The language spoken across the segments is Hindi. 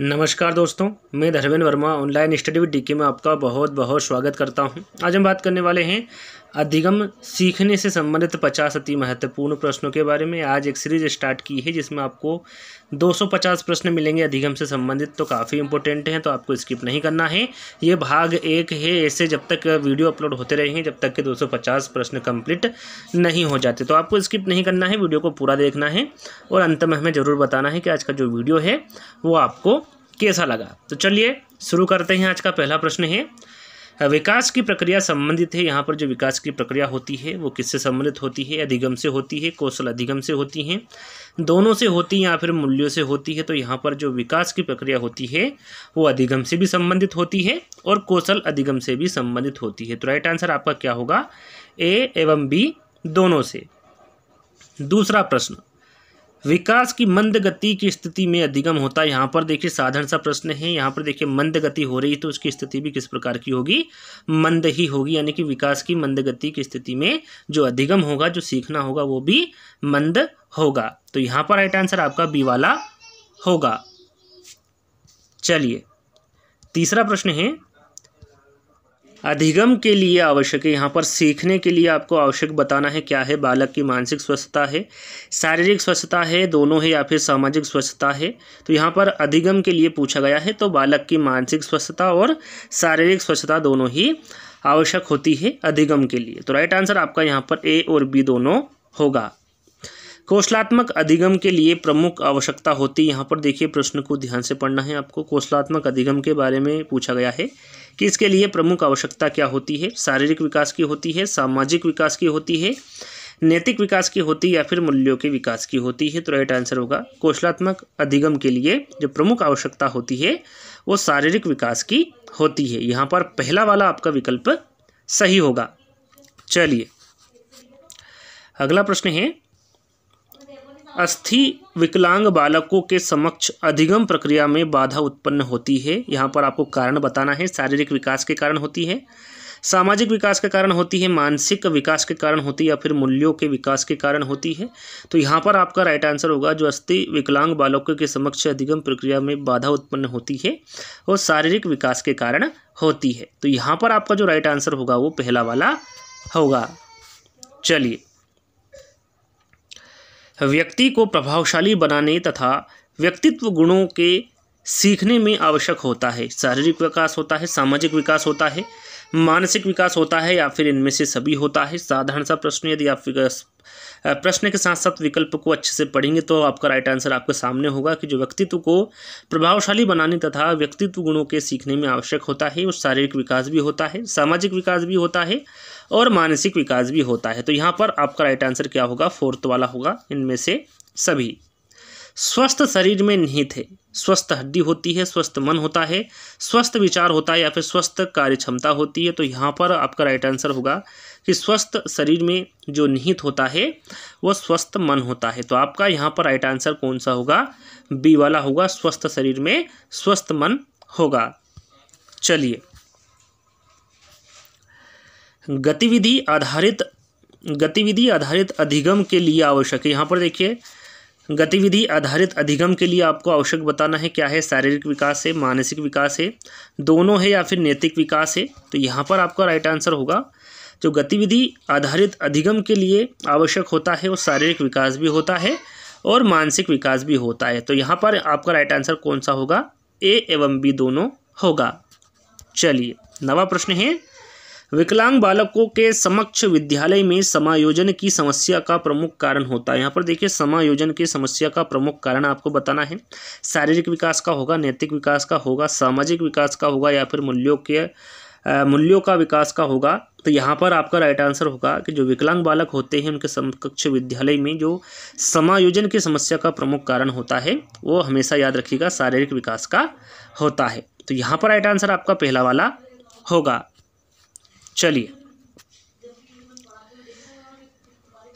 नमस्कार दोस्तों मैं Dharmendra Verma online study with DK में आपका बहुत बहुत स्वागत करता हूं आज हम बात करने वाले हैं अधिगम सीखने से संबंधित पचास अति महत्वपूर्ण प्रश्नों के बारे में आज एक सीरीज स्टार्ट की है जिसमें आपको 250 प्रश्न मिलेंगे अधिगम से संबंधित तो काफ़ी इंपॉर्टेंट हैं तो आपको स्किप नहीं करना है ये भाग एक है ऐसे जब तक वीडियो अपलोड होते रहेंगे जब तक के 250 प्रश्न कंप्लीट नहीं हो जाते तो आपको स्किप नहीं करना है वीडियो को पूरा देखना है और अंत में हमें ज़रूर बताना है कि आज का जो वीडियो है वो आपको कैसा लगा तो चलिए शुरू करते हैं आज का पहला प्रश्न है विकास की प्रक्रिया संबंधित है यहाँ पर जो विकास की प्रक्रिया होती है वो किससे संबंधित होती है अधिगम से होती है कौशल अधिगम से होती है दोनों से होती है या फिर मूल्यों से होती है तो यहाँ पर जो विकास की प्रक्रिया होती है वो अधिगम से भी संबंधित होती है और कौशल अधिगम से भी संबंधित होती है तो राइट आंसर आपका क्या होगा ए एवं बी दोनों से दूसरा प्रश्न विकास की मंद गति की स्थिति में अधिगम होता है यहाँ पर देखिए साधारण सा प्रश्न है यहाँ पर देखिए मंद गति हो रही है तो उसकी स्थिति भी किस प्रकार की होगी मंद ही होगी यानी कि विकास की मंद गति की स्थिति में जो अधिगम होगा जो सीखना होगा वो भी मंद होगा तो यहाँ पर राइट आंसर आपका बी वाला होगा चलिए तीसरा प्रश्न है अधिगम के लिए आवश्यक है यहाँ पर सीखने के लिए आपको आवश्यक बताना है क्या है बालक की मानसिक स्वस्थता है शारीरिक स्वस्थता है दोनों है या फिर सामाजिक स्वस्थता है तो यहाँ पर अधिगम के लिए पूछा गया है तो बालक की मानसिक स्वस्थता और शारीरिक स्वच्छता दोनों ही आवश्यक होती है अधिगम के लिए तो राइट आंसर आपका यहाँ पर ए और बी दोनों होगा कौशलात्मक अधिगम के लिए प्रमुख आवश्यकता होती है यहाँ पर देखिए प्रश्न को ध्यान से पढ़ना है आपको कौशलात्मक अधिगम के बारे में पूछा गया है कि इसके लिए प्रमुख आवश्यकता क्या होती है शारीरिक विकास की होती है सामाजिक विकास की होती है नैतिक विकास की होती है या फिर मूल्यों के विकास की होती है तो राइट आंसर होगा कौशलात्मक अधिगम के लिए जो प्रमुख आवश्यकता होती है वो शारीरिक विकास की होती है यहाँ पर पहला वाला आपका विकल्प सही होगा चलिए अगला प्रश्न है अस्थि विकलांग बालकों के समक्ष अधिगम प्रक्रिया में बाधा उत्पन्न होती है यहाँ पर आपको कारण बताना है शारीरिक विकास के कारण होती है सामाजिक विकास के कारण होती है मानसिक विकास के कारण होती है या फिर मूल्यों के विकास के कारण होती है तो यहाँ पर आपका राइट आंसर होगा जो अस्थि विकलांग बालकों के समक्ष अधिगम प्रक्रिया में बाधा उत्पन्न होती है और शारीरिक विकास के कारण होती है तो यहाँ पर आपका जो राइट आंसर होगा वो पहला वाला होगा चलिए व्यक्ति को प्रभावशाली बनाने तथा व्यक्तित्व गुणों के सीखने में आवश्यक होता है शारीरिक विकास होता है सामाजिक विकास होता है मानसिक विकास होता है या फिर इनमें से सभी होता है साधारण सा प्रश्न यदि आप प्रश्न के साथ साथ विकल्प को अच्छे से पढ़ेंगे तो आपका राइट आंसर आपके सामने होगा कि जो व्यक्तित्व को प्रभावशाली बनाने तथा व्यक्तित्व गुणों के सीखने में आवश्यक होता है उस शारीरिक विकास भी होता है सामाजिक विकास भी होता है और मानसिक विकास भी होता है तो यहाँ पर आपका राइट आंसर क्या होगा फोर्थ वाला होगा इनमें से सभी स्वस्थ शरीर में निहित है स्वस्थ हड्डी होती है स्वस्थ मन होता है स्वस्थ विचार होता है या फिर स्वस्थ कार्य क्षमता होती है तो यहाँ पर आपका राइट आंसर होगा कि स्वस्थ शरीर में जो निहित होता है वह स्वस्थ मन होता है तो आपका यहाँ पर राइट आंसर कौन सा होगा बी वाला होगा स्वस्थ शरीर में स्वस्थ मन होगा चलिए गतिविधि आधारित गतिविधि आधारित अधिगम के लिए आवश्यक है यहाँ पर देखिए गतिविधि आधारित अधिगम के लिए आपको आवश्यक बताना है क्या है शारीरिक विकास है मानसिक विकास है दोनों है या फिर नैतिक विकास है तो यहाँ पर आपका राइट आंसर होगा जो गतिविधि आधारित अधिगम के लिए आवश्यक होता है वो शारीरिक विकास भी होता है और मानसिक विकास भी होता है तो यहाँ पर आपका राइट आंसर कौन सा होगा ए एवं बी दोनों होगा चलिए नवा प्रश्न है विकलांग बालकों के समक्ष विद्यालय में समायोजन की समस्या का प्रमुख कारण होता है यहाँ पर देखिए समायोजन की समस्या का प्रमुख कारण आपको बताना है शारीरिक विकास का होगा नैतिक विकास का होगा सामाजिक विकास का होगा या फिर मूल्यों के मूल्यों का विकास का होगा तो यहाँ पर आपका राइट आंसर होगा कि जो विकलांग बालक होते हैं उनके समकक्ष विद्यालय में जो समायोजन की समस्या का प्रमुख कारण होता है वो हमेशा याद रखिएगा शारीरिक विकास का होता है तो यहाँ पर राइट आंसर आपका पहला वाला होगा चलिए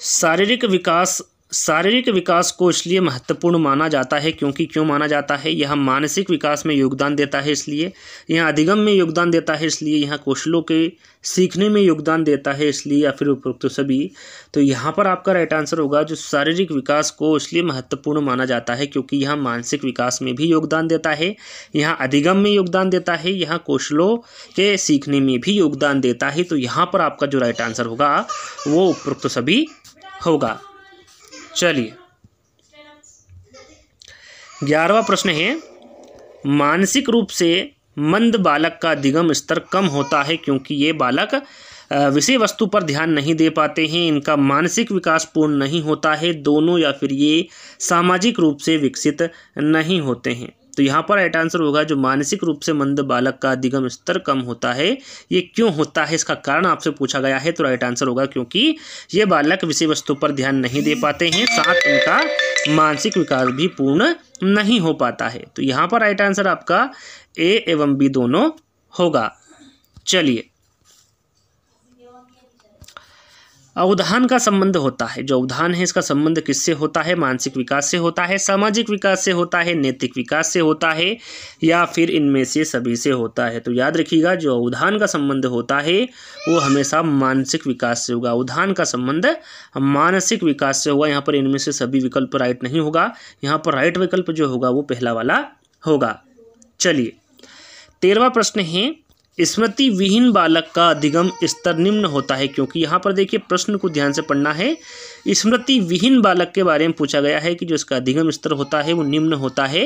शारीरिक विकास शारीरिक विकास को इसलिए महत्वपूर्ण माना जाता है क्योंकि क्यों माना जाता है यह मानसिक विकास में योगदान देता है इसलिए यह अधिगम में योगदान देता है इसलिए यह कौशलों के सीखने में योगदान देता है इसलिए या फिर उपरोक्त सभी तो यहाँ पर आपका राइट आंसर होगा जो शारीरिक विकास को इसलिए महत्वपूर्ण माना जाता है क्योंकि यह मानसिक विकास में भी योगदान देता है यहाँ अधिगम में योगदान देता है यहाँ कौशलों के सीखने में भी योगदान देता है तो यहाँ पर आपका जो राइट आंसर होगा वो उपरोक्त सभी होगा चलिए ग्यारहवा प्रश्न है मानसिक रूप से मंद बालक का दिगम स्तर कम होता है क्योंकि ये बालक विषय वस्तु पर ध्यान नहीं दे पाते हैं इनका मानसिक विकास पूर्ण नहीं होता है दोनों या फिर ये सामाजिक रूप से विकसित नहीं होते हैं तो यहाँ पर राइट आंसर होगा जो मानसिक रूप से मंद बालक का अधिगम स्तर कम होता है ये क्यों होता है इसका कारण आपसे पूछा गया है तो राइट आंसर होगा क्योंकि ये बालक विषय वस्तु पर ध्यान नहीं दे पाते हैं साथ उनका मानसिक विकास भी पूर्ण नहीं हो पाता है तो यहाँ पर राइट आंसर आपका ए एवं बी दोनों होगा चलिए अवधान का संबंध होता है जो अवधान है इसका संबंध किससे होता है मानसिक विकास से होता है सामाजिक विकास से होता है नैतिक विकास से होता है या फिर इनमें से सभी से होता है तो याद रखिएगा जो अवधान का संबंध होता है वो हमेशा मानसिक विकास से होगा अवधान का संबंध मानसिक विकास से होगा यहाँ पर इनमें से सभी विकल्प राइट नहीं होगा यहाँ पर राइट विकल्प जो होगा वो पहला वाला होगा चलिए तेरवा प्रश्न है स्मृति विहीन बालक का अधिगम स्तर निम्न होता है क्योंकि यहाँ पर देखिए प्रश्न को ध्यान से पढ़ना है स्मृति विहीन बालक के बारे में पूछा गया है कि जो इसका अधिगम स्तर होता है वो निम्न होता है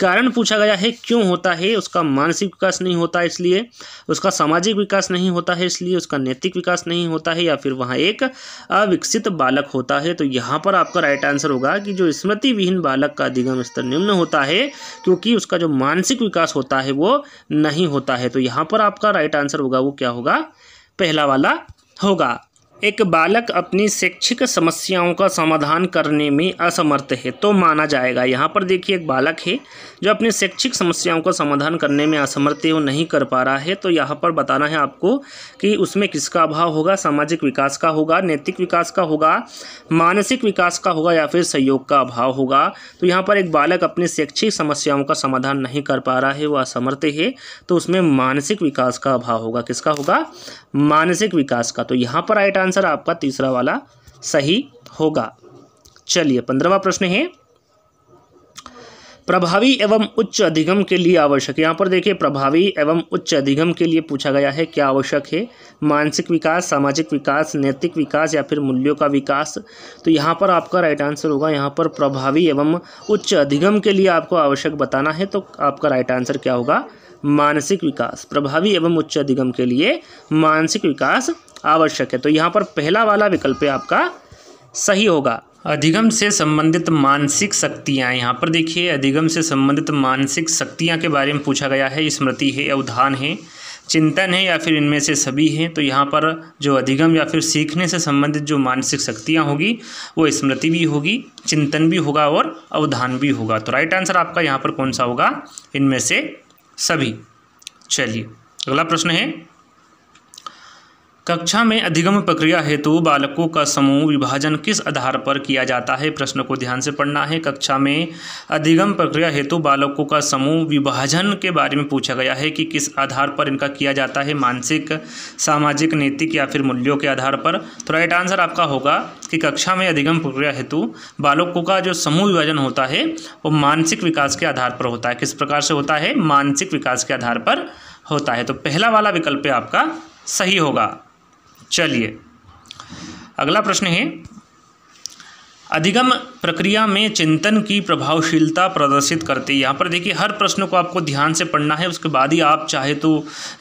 कारण पूछा गया है क्यों होता है उसका मानसिक विकास नहीं होता इसलिए उसका सामाजिक विकास नहीं होता है इसलिए उसका नैतिक विकास नहीं होता है या फिर वहाँ एक अविकसित बालक होता है तो यहाँ पर आपका राइट आंसर होगा कि जो स्मृति विहीन बालक का अधिगम स्तर निम्न होता है क्योंकि उसका जो मानसिक विकास होता है वो नहीं होता है तो यहाँ पर आपका राइट आंसर होगा वो क्या होगा पहला वाला होगा एक बालक अपनी शैक्षिक समस्याओं का समाधान करने में असमर्थ है तो माना जाएगा यहाँ पर देखिए एक बालक है जो अपनी शैक्षिक समस्याओं का समाधान करने में असमर्थ है वो नहीं कर पा रहा है तो यहाँ पर बताना है आपको कि उसमें किसका अभाव होगा सामाजिक विकास का होगा नैतिक विकास का होगा मानसिक विकास का होगा या फिर सहयोग का अभाव होगा तो यहाँ पर एक बालक अपनी शैक्षिक समस्याओं का समाधान नहीं कर पा रहा है वह असमर्थ है तो उसमें मानसिक विकास का अभाव होगा किसका होगा मानसिक विकास का तो यहाँ पर राइट आंसर आपका तीसरा वाला सही होगा चलिए पंद्रहवा प्रश्न है प्रभावी एवं उच्च अधिगम के लिए आवश्यक यहाँ पर देखिए प्रभावी एवं उच्च अधिगम के लिए पूछा गया है क्या आवश्यक है मानसिक विकास सामाजिक विकास नैतिक विकास या फिर मूल्यों का विकास तो यहाँ पर आपका राइट आंसर होगा यहाँ पर प्रभावी एवं उच्च अधिगम के लिए आपको आवश्यक बताना है तो आपका राइट आंसर क्या होगा मानसिक विकास प्रभावी एवं उच्च अधिगम के लिए मानसिक विकास आवश्यक है तो यहाँ पर पहला वाला विकल्प आपका सही होगा अधिगम से संबंधित मानसिक शक्तियाँ यहाँ पर देखिए अधिगम से संबंधित मानसिक शक्तियाँ के बारे में पूछा गया है स्मृति है अवधान है चिंतन है या फिर इनमें से सभी हैं तो यहाँ पर जो अधिगम या फिर सीखने से संबंधित जो मानसिक शक्तियाँ होगी वो स्मृति भी होगी चिंतन भी होगा और अवधान भी होगा तो राइट आंसर आपका यहाँ पर कौन सा होगा इनमें से सभी चलिए अगला प्रश्न है कक्षा में अधिगम प्रक्रिया हेतु बालकों का समूह विभाजन किस आधार पर किया जाता है प्रश्न को ध्यान से पढ़ना है कक्षा में अधिगम प्रक्रिया हेतु बालकों का समूह विभाजन के बारे में पूछा गया है कि किस आधार पर इनका किया जाता है मानसिक सामाजिक नैतिक या फिर मूल्यों के आधार पर तो राइट आंसर आपका होगा कि कक्षा में अधिगम प्रक्रिया हेतु बालकों का जो समूह विभाजन होता है वो मानसिक विकास के आधार पर होता है किस प्रकार से होता है मानसिक विकास के आधार पर होता है तो पहला वाला विकल्प आपका सही होगा चलिए अगला प्रश्न है अधिगम प्रक्रिया में चिंतन की प्रभावशीलता प्रदर्शित करते यहाँ पर देखिए हर प्रश्न को आपको ध्यान से पढ़ना है उसके बाद ही आप चाहे तो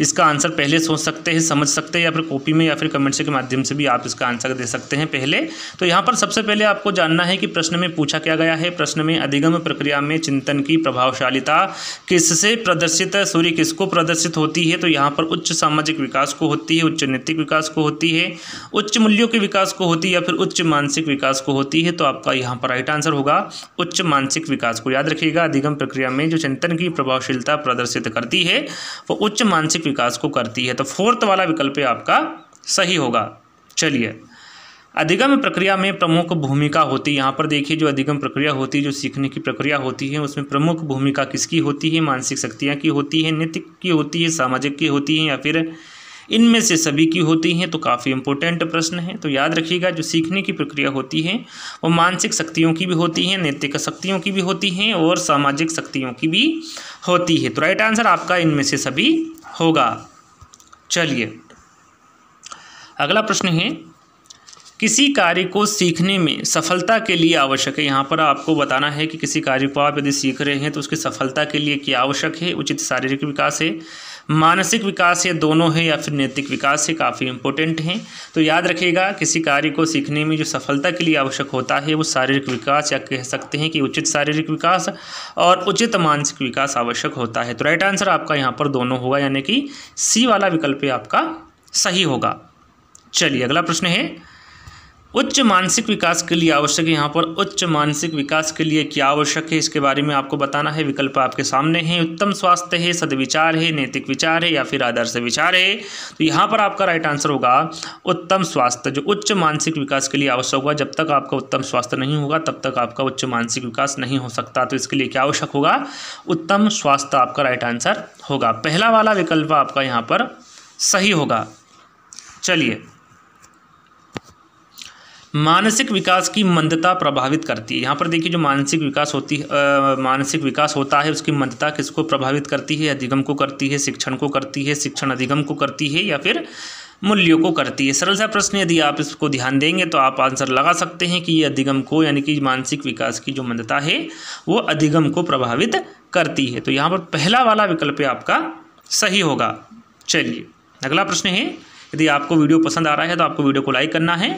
इसका आंसर पहले सोच सकते हैं समझ सकते हैं या फिर कॉपी में या फिर कमेंट्स के माध्यम से भी आप इसका आंसर दे सकते हैं पहले तो यहाँ पर सबसे पहले आपको जानना है कि प्रश्न में पूछा क्या गया है प्रश्न में अधिगम प्रक्रिया में चिंतन की प्रभावशालीता किससे प्रदर्शित सूर्य किसको प्रदर्शित होती है तो यहाँ पर उच्च सामाजिक विकास को होती है उच्च नैतिक विकास को होती है उच्च मूल्यों के विकास को होती है या फिर उच्च मानसिक विकास को होती है तो आपका यहाँ पर और राइट आंसर होगा उच्च मानसिक विकास को याद रखिएगा अधिगम प्रक्रिया में जो चिंतन की प्रभावशीलता प्रदर्शित करती है वो उच्च मानसिक विकास को करती है तो फोर्थ वाला विकल्प आपका सही होगा चलिए अधिगम प्रक्रिया में प्रमुख भूमिका होती है यहाँ पर देखिए जो अधिगम प्रक्रिया होती है जो सीखने की प्रक्रिया होती है उसमें प्रमुख भूमिका किसकी होती है मानसिक शक्तियाँ की होती है नित्य की होती है सामाजिक की होती है या फिर इनमें से सभी की होती हैं तो काफ़ी इंपॉर्टेंट प्रश्न है तो याद रखिएगा जो सीखने की प्रक्रिया होती है वो मानसिक शक्तियों की भी होती है नैतिक शक्तियों की भी होती हैं और सामाजिक शक्तियों की भी होती है तो राइट आंसर आपका इनमें से सभी होगा चलिए अगला प्रश्न है किसी कार्य को सीखने में सफलता के लिए आवश्यक है यहाँ पर आपको बताना है कि किसी कार्य को आप यदि सीख रहे हैं तो उसकी सफलता के लिए क्या आवश्यक है उचित शारीरिक विकास है मानसिक विकास ये दोनों है या फिर नैतिक विकास से काफ़ी इंपॉर्टेंट हैं तो याद रखिएगा किसी कार्य को सीखने में जो सफलता के लिए आवश्यक होता है वो शारीरिक विकास या कह सकते हैं कि उचित शारीरिक विकास और उचित मानसिक विकास आवश्यक होता है तो राइट आंसर आपका यहाँ पर दोनों होगा यानी कि सी वाला विकल्प आपका सही होगा चलिए अगला प्रश्न है उच्च मानसिक विकास के लिए आवश्यक है यहाँ पर उच्च मानसिक विकास के लिए क्या आवश्यक है इसके बारे में आपको बताना है विकल्प आपके सामने हैं उत्तम स्वास्थ्य है सदविचार है नैतिक विचार है या फिर आदर्श विचार है तो यहाँ पर आपका राइट आंसर होगा उत्तम स्वास्थ्य जो उच्च मानसिक विकास के लिए आवश्यक होगा जब तक आपका उत्तम स्वास्थ्य नहीं होगा तब तक आपका उच्च मानसिक विकास नहीं हो सकता तो इसके लिए क्या आवश्यक होगा उत्तम स्वास्थ्य आपका राइट आंसर होगा पहला वाला विकल्प आपका यहाँ पर सही होगा चलिए मानसिक विकास की मंदता प्रभावित करती है यहाँ पर देखिए जो मानसिक विकास होती है मानसिक विकास होता है उसकी मंदता किसको प्रभावित करती है अधिगम को करती है शिक्षण को करती है शिक्षण अधिगम को करती है या फिर मूल्यों को करती है सरल सा प्रश्न यदि आप इसको ध्यान देंगे तो आप आंसर लगा सकते हैं कि ये अधिगम को यानी कि मानसिक विकास की जो मंदता है वो अधिगम को प्रभावित करती है तो यहाँ पर पहला वाला विकल्प आपका सही होगा चलिए अगला प्रश्न है यदि आपको वीडियो पसंद आ रहा है तो आपको वीडियो को लाइक करना है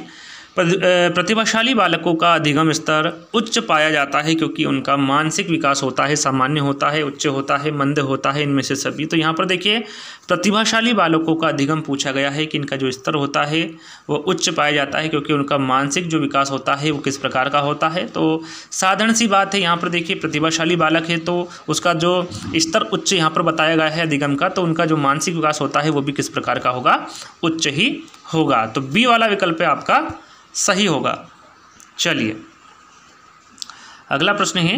प्रतिभाशाली बालकों का अधिगम स्तर उच्च पाया जाता है क्योंकि उनका मानसिक विकास होता है सामान्य होता है उच्च होता है मंद होता है इनमें से सभी तो यहाँ पर देखिए प्रतिभाशाली बालकों का अधिगम पूछा गया है कि इनका जो स्तर होता है वो उच्च पाया जाता है क्योंकि उनका मानसिक जो विकास होता है वो किस प्रकार का होता है तो साधारण सी बात है यहाँ पर देखिए प्रतिभाशाली बालक है तो उसका जो स्तर उच्च यहाँ पर बताया गया है अधिगम का तो उनका जो मानसिक विकास होता है वो भी किस प्रकार का होगा उच्च ही होगा तो बी वाला विकल्प है आपका सही होगा चलिए अगला प्रश्न है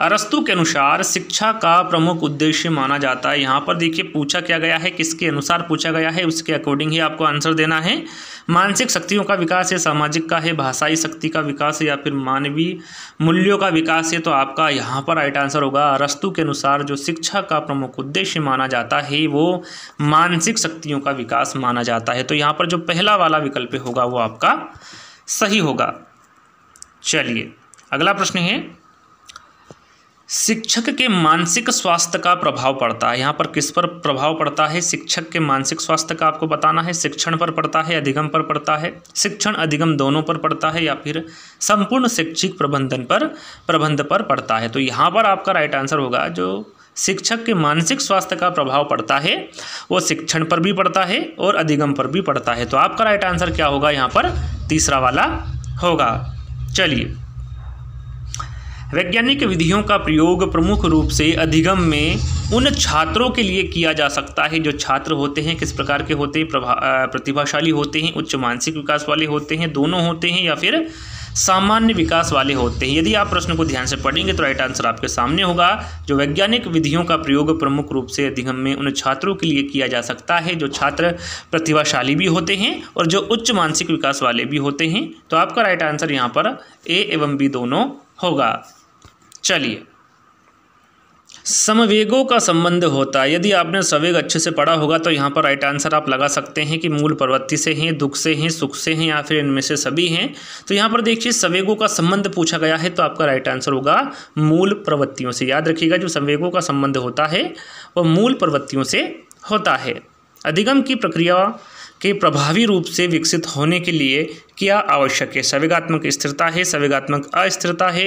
अरस्तु के अनुसार शिक्षा का प्रमुख उद्देश्य माना जाता है यहाँ पर देखिए पूछा क्या गया है किसके अनुसार पूछा गया है उसके अकॉर्डिंग ही आपको आंसर देना है मानसिक शक्तियों का विकास है सामाजिक का है भाषाई शक्ति का विकास है या फिर मानवीय मूल्यों का विकास है तो आपका यहाँ पर राइट आंसर होगा अरस्तु के अनुसार जो शिक्षा का प्रमुख उद्देश्य माना जाता है वो मानसिक शक्तियों का विकास माना जाता है तो यहाँ पर जो पहला वाला विकल्प होगा वो आपका सही होगा चलिए अगला प्रश्न है शिक्षक के मानसिक स्वास्थ्य का प्रभाव पड़ता है यहाँ पर किस पर प्रभाव पड़ता है शिक्षक के मानसिक स्वास्थ्य का आपको बताना है शिक्षण पर पड़ता है अधिगम पर पड़ता है शिक्षण अधिगम दोनों पर पड़ता है या फिर संपूर्ण शैक्षिक प्रबंधन पर प्रबंध पर पड़ता है तो यहाँ पर आपका राइट आंसर होगा जो शिक्षक के मानसिक स्वास्थ्य का प्रभाव पड़ता है वो शिक्षण पर भी पड़ता है और अधिगम पर भी पड़ता है तो आपका राइट आंसर क्या होगा यहाँ पर तीसरा वाला होगा चलिए वैज्ञानिक विधियों का प्रयोग प्रमुख रूप से अधिगम में उन छात्रों के लिए किया जा सकता है जो छात्र होते हैं किस प्रकार के होते हैं प्रभा प्रतिभाशाली होते हैं उच्च मानसिक विकास वाले होते हैं दोनों होते हैं या फिर सामान्य विकास वाले होते हैं यदि आप प्रश्न को ध्यान से पढ़ेंगे तो राइट आंसर आपके सामने होगा जो वैज्ञानिक विधियों का प्रयोग प्रमुख रूप से अधिगम में उन छात्रों के लिए किया जा सकता है जो छात्र प्रतिभाशाली भी होते हैं और जो उच्च मानसिक विकास वाले भी होते हैं तो आपका राइट आंसर यहाँ पर ए एवं बी दोनों होगा चलिए समवेगों का संबंध होता है यदि आपने सवेग अच्छे से पढ़ा होगा तो यहाँ पर राइट आंसर आप लगा सकते हैं कि मूल प्रवृत्ति से हैं दुख से हैं सुख से हैं या फिर इनमें से सभी हैं तो यहाँ पर देखिए सवेगों का संबंध पूछा गया है तो आपका राइट आंसर होगा मूल प्रवृत्तियों से याद रखिएगा जो संवेगों का संबंध होता है वह मूल प्रवृत्तियों से होता है अधिगम की प्रक्रिया के प्रभावी रूप से विकसित होने के लिए क्या आवश्यक है संवेगात्मक स्थिरता है संवेगात्मक अस्थिरता है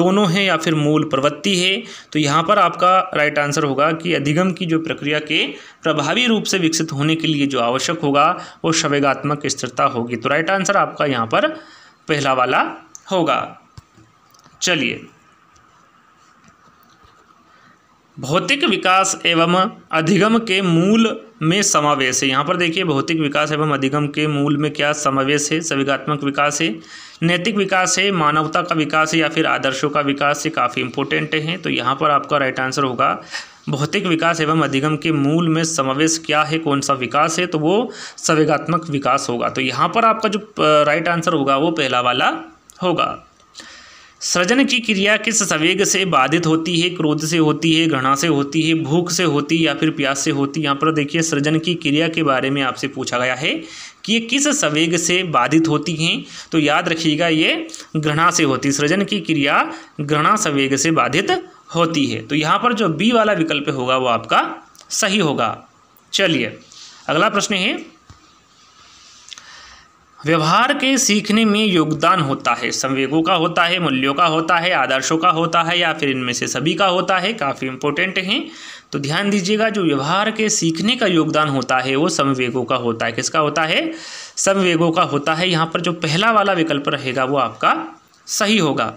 दोनों है या फिर मूल प्रवृत्ति है तो यहाँ पर आपका राइट आंसर होगा कि अधिगम की जो प्रक्रिया के प्रभावी रूप से विकसित होने के लिए जो आवश्यक होगा वो संवेगात्मक स्थिरता होगी तो राइट आंसर आपका यहाँ पर पहला वाला होगा चलिए भौतिक विकास एवं अधिगम के मूल में समावेश है यहाँ पर देखिए भौतिक विकास एवं अधिगम के मूल में क्या समावेश है सविगात्मक विकास है नैतिक विकास है मानवता का विकास है या फिर आदर्शों का विकास है काफ़ी इंपोर्टेंट है तो यहाँ पर आपका राइट आंसर होगा भौतिक विकास एवं अधिगम के मूल में समावेश क्या है कौन सा विकास है तो वो संवेगात्मक विकास होगा तो यहाँ पर आपका जो राइट आंसर होगा वो पहला वाला होगा सृजन की क्रिया किस संवेग से बाधित होती है क्रोध से होती है घृणा से होती है भूख से होती है या फिर प्यास से होती है यहाँ पर देखिए सृजन की क्रिया के बारे में आपसे पूछा गया है कि ये किस संवेग से बाधित होती हैं तो याद रखिएगा ये घृणा से होती सृजन की क्रिया घृणा सवेग से बाधित होती है तो यहाँ पर जो बी वाला विकल्प होगा वो आपका सही होगा चलिए अगला प्रश्न है व्यवहार के सीखने में योगदान होता है संवेगों का होता है मूल्यों का होता है आदर्शों का होता है या फिर इनमें से सभी का होता है काफ़ी इंपॉर्टेंट हैं तो ध्यान दीजिएगा जो व्यवहार के सीखने का योगदान होता है वो संवेगों का होता है किसका होता है संवेगों का होता है यहाँ पर जो पहला वाला विकल्प रहेगा वो आपका सही होगा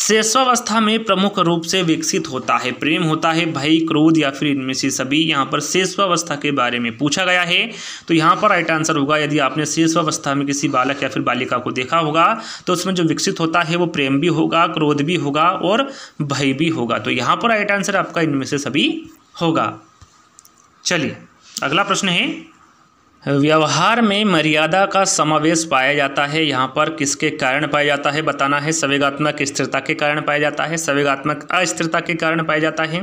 शेषावस्था में प्रमुख रूप से विकसित होता है प्रेम होता है भय क्रोध या फिर इनमें से सभी यहाँ पर शेषावस्था के बारे में पूछा गया है तो यहाँ पर राइट आंसर होगा यदि आपने शेषावस्था में किसी बालक या फिर बालिका को देखा होगा तो उसमें जो विकसित होता है वो प्रेम भी होगा क्रोध भी होगा और भय भी होगा तो यहाँ पर राइट आंसर आपका इनमें से सभी होगा चलिए अगला प्रश्न है व्यवहार में मर्यादा का समावेश पाया जाता है यहाँ पर किसके कारण पाया जाता है बताना है संवेगात्मक स्थिरता के कारण पाया जाता है संवेगात्मक अस्थिरता के कारण पाया जाता है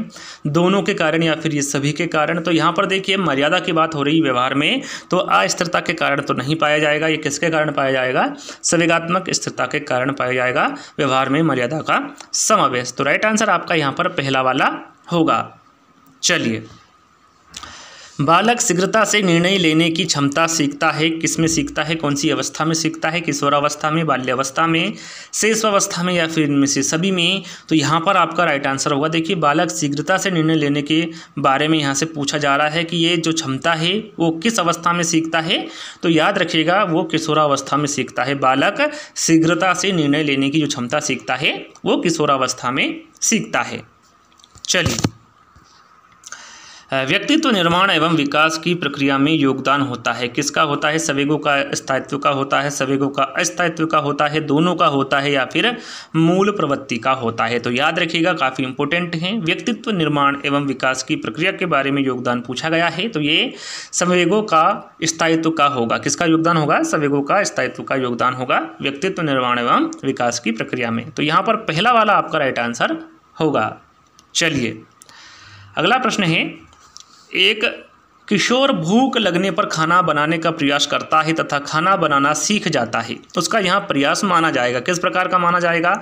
दोनों के कारण या फिर ये सभी के कारण तो यहाँ पर देखिए मर्यादा की बात हो रही व्यवहार में तो अस्थिरता के कारण तो नहीं पाया जाएगा ये किसके कारण पाया जाएगा संवेगात्मक स्थिरता के कारण पाया जाएगा व्यवहार में मर्यादा का समावेश तो राइट आंसर आपका यहाँ पर पहला वाला होगा चलिए बालक शीघ्रता से निर्णय लेने की क्षमता सीखता है किस में सीखता है कौन सी अवस्था में सीखता है किशोरावस्था में बाल्यावस्था में शेषावस्था में या फिर इनमें से सभी में तो यहाँ पर आपका राइट आंसर होगा देखिए बालक शीघ्रता से निर्णय लेने के बारे में यहाँ से पूछा जा रहा है कि ये जो क्षमता है वो किस अवस्था में सीखता है तो याद रखिएगा वो किशोरावस्था में सीखता है बालक शीघ्रता से निर्णय लेने की जो क्षमता सीखता है वो किशोरावस्था में सीखता है चलिए व्यक्तित्व निर्माण एवं विकास की प्रक्रिया में योगदान होता है किसका होता है सवेगो का स्थायित्व का होता है सवेगो का अस्थायित्व का होता है दोनों का होता है या फिर मूल प्रवृत्ति का होता है तो याद रखिएगा काफ़ी इंपॉर्टेंट है व्यक्तित्व निर्माण एवं विकास की प्रक्रिया के बारे में योगदान पूछा गया है तो ये संवेगों का स्थायित्व का होगा किसका योगदान होगा सवेगो का स्थायित्व का योगदान होगा व्यक्तित्व निर्माण एवं विकास की प्रक्रिया में तो यहाँ पर पहला वाला आपका राइट आंसर होगा चलिए अगला प्रश्न है एक किशोर भूख लगने पर खाना बनाने का प्रयास करता है तथा खाना बनाना सीख जाता है तो उसका यहाँ प्रयास माना जाएगा किस प्रकार का माना जाएगा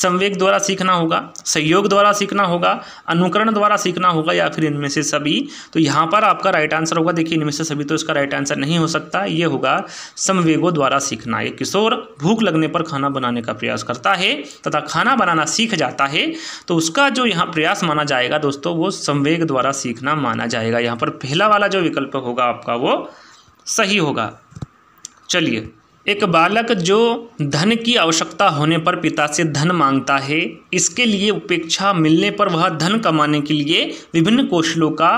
संवेग द्वारा सीखना होगा सहयोग द्वारा सीखना होगा अनुकरण द्वारा सीखना होगा या फिर इनमें से सभी तो यहाँ पर आपका राइट आंसर होगा देखिए इनमें से सभी तो इसका राइट आंसर नहीं हो सकता ये होगा संवेगों द्वारा सीखना ये किशोर भूख लगने पर खाना बनाने का प्रयास करता है तथा खाना बनाना सीख जाता है तो उसका जो यहाँ प्रयास माना जाएगा दोस्तों वो संवेग द्वारा सीखना माना जाएगा यहाँ पर पहला वाला जो विकल्प होगा आपका वो सही होगा चलिए एक बालक जो धन की आवश्यकता होने पर पिता से धन मांगता है इसके लिए उपेक्षा मिलने पर वह धन कमाने के लिए विभिन्न कौशलों का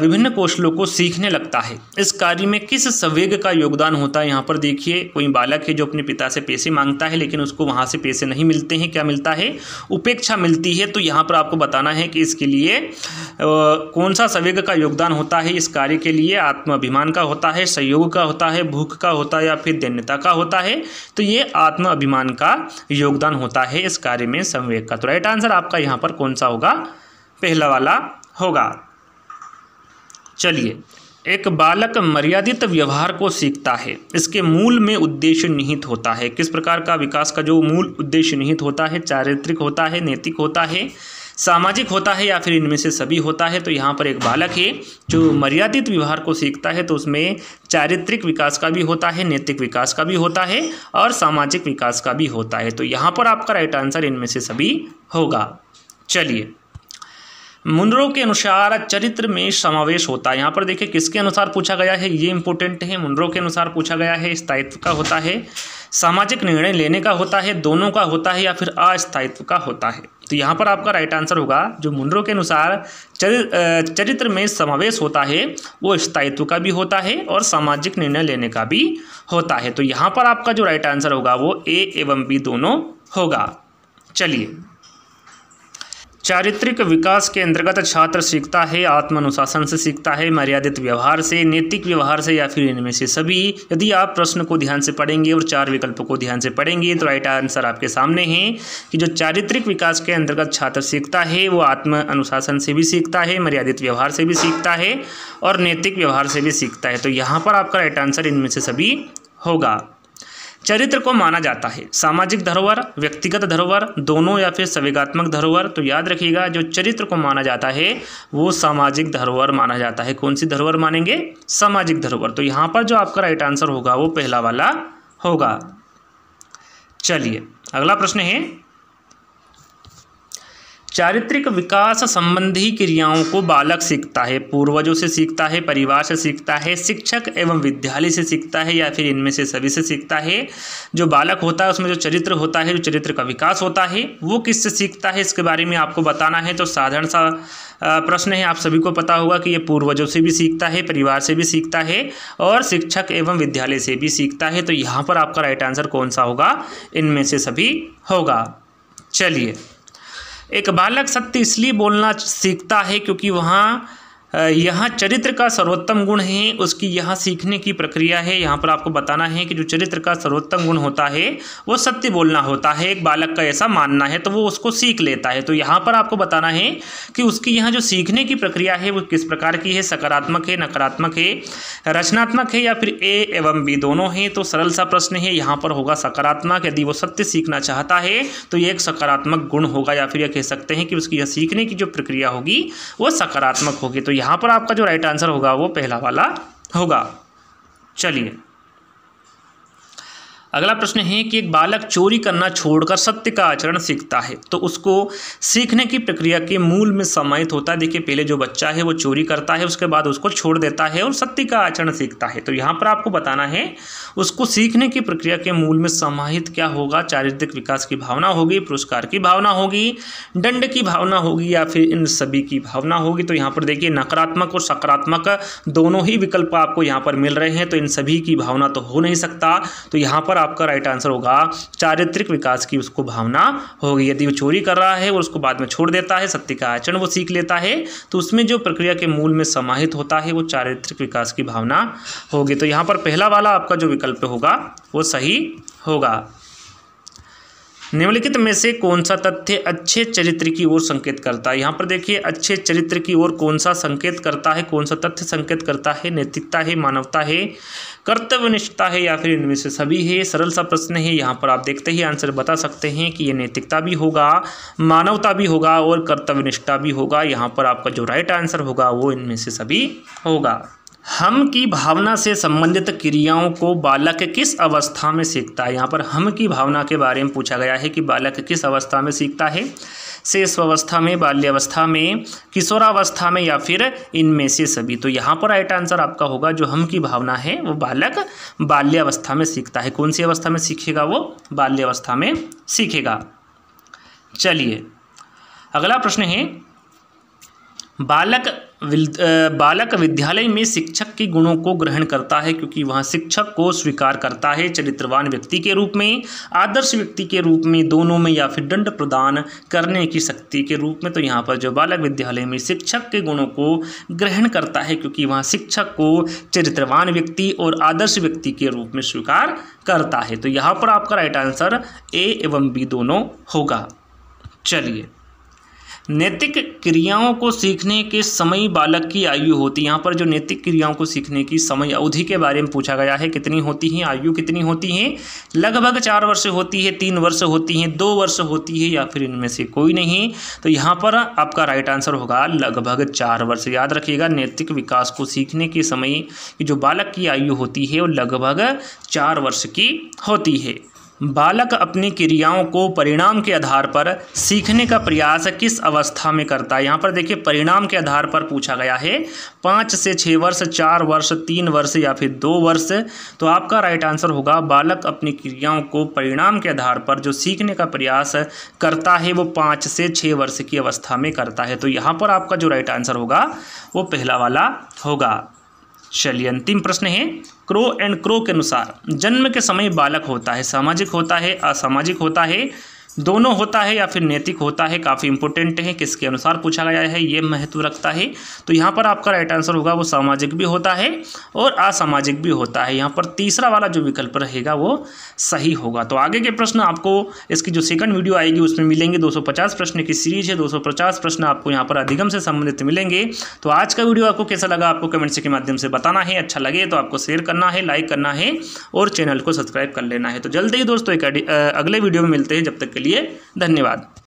विभिन्न कौशलों को सीखने लगता है इस कार्य में किस संवेग का योगदान होता है यहाँ पर देखिए कोई बालक है जो अपने पिता से पैसे मांगता है लेकिन उसको वहाँ से पैसे नहीं मिलते हैं क्या मिलता है उपेक्षा मिलती है तो यहाँ पर आपको बताना है कि इसके लिए कौन सा संवेग का योगदान होता है इस कार्य के लिए आत्माभिमान का होता है सहयोग का होता है भूख का होता है या फिर दैन्यता का होता है तो ये आत्माभिमान का योगदान होता है इस कार्य में संवेग का तो राइट आंसर आपका यहाँ पर कौन सा होगा पहला वाला होगा चलिए एक बालक मर्यादित व्यवहार को सीखता है इसके मूल में उद्देश्य निहित होता है किस प्रकार का विकास का जो मूल उद्देश्य निहित होता है चारित्रिक होता है नैतिक होता है सामाजिक होता है या फिर इनमें से सभी होता है तो यहाँ पर एक बालक है जो मर्यादित व्यवहार को सीखता है तो उसमें चारित्रिक विकास का भी होता है नैतिक विकास का भी होता है और सामाजिक विकास का भी होता है तो यहाँ पर आपका राइट आंसर इनमें से सभी होगा चलिए मुनरों के अनुसार चरित्र में समावेश होता है यहाँ पर देखिए किसके अनुसार पूछा गया है ये इंपॉर्टेंट है मुनरो के अनुसार पूछा गया है स्थायित्व का होता है सामाजिक निर्णय लेने का होता है दोनों का होता है या फिर अस्थायित्व का होता है तो यहाँ पर आपका राइट आंसर होगा जो मुनरों के अनुसार चरि चरित्र में समावेश होता है वो स्थायित्व का भी होता है और सामाजिक निर्णय लेने का भी होता है तो यहाँ पर आपका जो राइट आंसर होगा वो ए एवं बी दोनों होगा चलिए चारित्रिक विकास के अंतर्गत छात्र सीखता है आत्मानुशासन से सीखता है मर्यादित व्यवहार से नैतिक व्यवहार से या फिर इनमें से सभी यदि आप प्रश्न को ध्यान से पढ़ेंगे और चार विकल्प को ध्यान से पढ़ेंगे तो राइट आंसर आपके सामने है कि जो चारित्रिक विकास के अंतर्गत छात्र सीखता है वो आत्म अनुशासन से भी सीखता है मर्यादित व्यवहार से भी सीखता है और नैतिक व्यवहार से भी सीखता है तो यहाँ पर आपका राइट आंसर इनमें से सभी होगा चरित्र को माना जाता है सामाजिक धरोहर व्यक्तिगत धरोहर दोनों या फिर संवेगात्मक धरोहर तो याद रखिएगा जो चरित्र को माना जाता है वो सामाजिक धरोहर माना जाता है कौन सी धरोहर मानेंगे सामाजिक धरोहर तो यहाँ पर जो आपका राइट आंसर होगा वो पहला वाला होगा चलिए अगला प्रश्न है चारित्रिक विकास संबंधी क्रियाओं को बालक सीखता है पूर्वजों से सीखता है परिवार से सीखता है शिक्षक एवं विद्यालय से सीखता है या फिर इनमें से सभी से सीखता है जो बालक होता है उसमें जो चरित्र होता है जो चरित्र का विकास होता है वो किससे सीखता है इसके बारे में आपको बताना है तो साधारण सा प्रश्न है आप सभी को पता होगा कि ये पूर्वजों से भी सीखता है परिवार से भी सीखता है और शिक्षक एवं विद्यालय से भी सीखता है तो यहाँ पर आपका राइट आंसर कौन सा होगा इनमें से सभी होगा चलिए एक बालक सत्य इसलिए बोलना सीखता है क्योंकि वहाँ यहाँ चरित्र का सर्वोत्तम गुण है उसकी यहाँ सीखने की प्रक्रिया है यहाँ पर आपको बताना है कि जो चरित्र का सर्वोत्तम गुण होता है वो सत्य बोलना होता है एक बालक का ऐसा मानना है तो वो उसको सीख लेता है तो यहाँ पर आपको बताना है कि उसकी यहाँ जो सीखने की प्रक्रिया है वो किस प्रकार की है सकारात्मक है नकारात्मक है रचनात्मक है या फिर ए एवं बी दोनों हैं तो सरल सा प्रश्न है यहाँ पर होगा सकारात्मक यदि वो सत्य सीखना चाहता है तो ये एक सकारात्मक गुण होगा या फिर यह कह सकते हैं कि उसकी यह सीखने की जो प्रक्रिया होगी वो सकारात्मक होगी तो यहाँ यहाँ पर आपका जो राइट आंसर होगा वो पहला वाला होगा चलिए अगला प्रश्न है कि एक बालक चोरी करना छोड़कर सत्य का आचरण सीखता है तो उसको सीखने की प्रक्रिया के मूल में समाहित तो होता है देखिए पहले जो बच्चा है वो चोरी करता है उसके बाद उसको छोड़ देता है और सत्य का आचरण सीखता है तो यहाँ पर आपको बताना है उसको सीखने की प्रक्रिया के मूल में समाहित क्या होगा चारित्रिक विकास की भावना होगी पुरस्कार की भावना होगी दंड की भावना होगी या फिर इन सभी की भावना होगी तो यहाँ पर देखिए नकारात्मक और सकारात्मक दोनों ही विकल्प आपको यहाँ पर मिल रहे हैं तो इन सभी की भावना तो हो नहीं सकता तो यहाँ पर आपका राइट आंसर होगा चारित्रिक विकास की उसको भावना होगी यदि वो चोरी कर रहा है और उसको बाद में छोड़ देता है सत्य का आचरण वो सीख लेता है तो उसमें जो प्रक्रिया के मूल में समाहित होता है वो चारित्रिक विकास की भावना होगी तो यहाँ पर पहला वाला आपका जो विकल्प होगा वो सही होगा निम्नलिखित में से कौन सा तथ्य अच्छे चरित्र की ओर संकेत करता है यहाँ पर देखिए अच्छे चरित्र की ओर कौन सा संकेत करता है कौन सा तथ्य संकेत करता है नैतिकता है मानवता है कर्तव्यनिष्ठता है या फिर इनमें से सभी है सरल सा प्रश्न है यहाँ पर आप देखते ही आंसर बता सकते हैं कि ये नैतिकता भी होगा मानवता भी होगा और कर्तव्यनिष्ठा भी होगा यहाँ पर आपका जो राइट आंसर होगा वो इनमें से सभी होगा हम की भावना से संबंधित क्रियाओं को बालक किस अवस्था में सीखता है यहाँ पर हम की भावना के बारे में पूछा गया है कि बालक किस अवस्था में सीखता है अवस्था में बाल्यावस्था में किशोरावस्था में या फिर इनमें से सभी तो यहाँ पर राइट आंसर आपका होगा जो हम की भावना है वो बालक बाल्यावस्था में सीखता है कौन सी अवस्था में सीखेगा वो बाल्यावस्था में सीखेगा चलिए अगला प्रश्न है बालक बालक विद्यालय में शिक्षक के गुणों को ग्रहण करता है क्योंकि वह शिक्षक को स्वीकार करता है चरित्रवान व्यक्ति के रूप में आदर्श व्यक्ति के रूप में दोनों में या फिर दंड प्रदान करने की शक्ति के रूप में तो यहाँ पर जो बालक विद्यालय में शिक्षक के गुणों को ग्रहण करता है क्योंकि वह शिक्षक को चरित्रवान व्यक्ति और आदर्श व्यक्ति के रूप में स्वीकार करता है तो यहाँ पर आपका राइट आंसर ए एवं बी दोनों होगा चलिए नैतिक क्रियाओं को सीखने के समय बालक की आयु होती है यहाँ पर जो नैतिक क्रियाओं को सीखने की समय अवधि के बारे में पूछा गया है कितनी होती हैं आयु कितनी होती है लगभग चार वर्ष होती है तीन वर्ष होती हैं दो वर्ष होती है या फिर इनमें से कोई नहीं तो यहाँ पर आपका राइट आंसर होगा लगभग चार वर्ष याद रखिएगा नैतिक विकास को सीखने के समय जो बालक की आयु होती है वो लगभग चार वर्ष की होती है बालक अपनी क्रियाओं को परिणाम के आधार पर सीखने का प्रयास किस अवस्था में करता है यहाँ पर देखिए परिणाम के आधार पर पूछा गया है पाँच से छः वर्ष चार वर्ष तीन वर्ष या फिर दो वर्ष तो आपका राइट आंसर होगा बालक अपनी क्रियाओं को परिणाम के आधार पर जो सीखने का प्रयास करता है वो पाँच से छः वर्ष की अवस्था में करता है तो यहाँ पर आपका जो राइट आंसर होगा वो पहला वाला होगा चलिए अंतिम प्रश्न है क्रो एंड क्रो के अनुसार जन्म के समय बालक होता है सामाजिक होता है असामाजिक होता है दोनों होता है या फिर नैतिक होता है काफ़ी इंपॉर्टेंट है किसके अनुसार पूछा गया है ये महत्व रखता है तो यहाँ पर आपका राइट आंसर होगा वो सामाजिक भी होता है और असामाजिक भी होता है यहाँ पर तीसरा वाला जो विकल्प रहेगा वो सही होगा तो आगे के प्रश्न आपको इसकी जो सेकंड वीडियो आएगी उसमें मिलेंगे दो प्रश्न की सीरीज है दो प्रश्न आपको यहाँ पर अधिगम से संबंधित मिलेंगे तो आज का वीडियो आपको कैसा लगा आपको कमेंट्स के माध्यम से बताना है अच्छा लगे तो आपको शेयर करना है लाइक करना है और चैनल को सब्सक्राइब कर लेना है तो जल्द ही दोस्तों एक अगले वीडियो में मिलते हैं जब तक के लिए लिए धन्यवाद